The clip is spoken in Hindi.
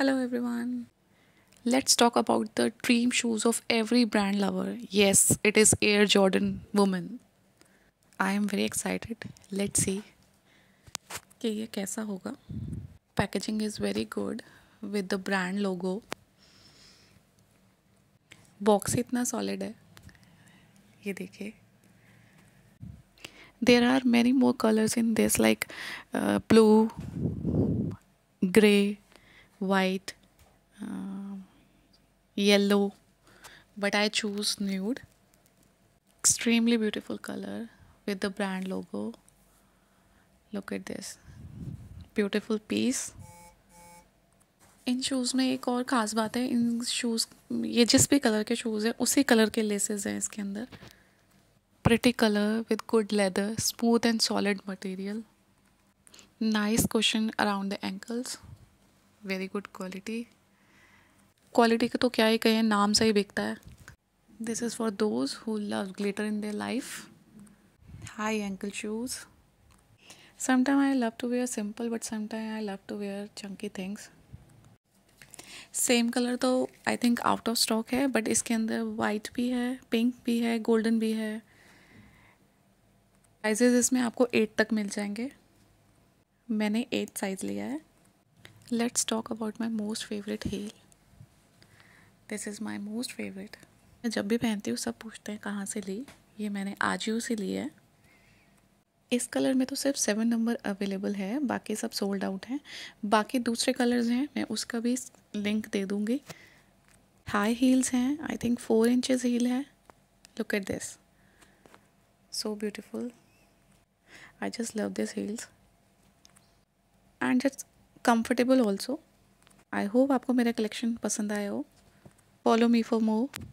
Hello everyone. Let's talk about the dream shoes of every brand lover. Yes, it is Air Jordan Woman. I am very excited. Let's see कि ये कैसा होगा packaging is very good with the brand logo box इतना सॉलिड है ये देखिए there are many more colours in this like blue grey white, uh, yellow, but I choose nude. Extremely beautiful color with the brand logo. Look at this beautiful piece. इन शूज़ में एक और ख़ास बात है इन शूज़ ये जिस भी कलर के शूज़ हैं उसी कलर के लेसेस हैं इसके अंदर pretty color with good leather, smooth and solid material. Nice cushion around the ankles. Very good quality quality के तो क्या ही कहें नाम से ही बिकता है this is for those who love glitter in their life high ankle shoes sometime I love to wear simple but sometime I love to wear chunky things same colour तो I think out of stock है बट इसके अंदर वाइट भी है पिंक भी है गोल्डन भी है साइजेज़ इसमें आपको एट तक मिल जाएंगे मैंने एट साइज़ लिया है let's talk about my most favourite heel this is my most favourite मैं जब भी पहनती हूँ सब पूछते हैं कहाँ से ली ये मैंने आज यू से ली है इस कलर में तो सिर्फ सेवन नंबर अवेलेबल है बाकी सब सोल्ड आउट हैं बाकी दूसरे कलर्स हैं मैं उसका भी लिंक दे दूँगी हाई हील्स हैं I think four inches heel है look at this so beautiful I just love this heels and just comfortable also I hope आपको मेरा कलेक्शन पसंद आया हो फॉलो मी फॉर मोर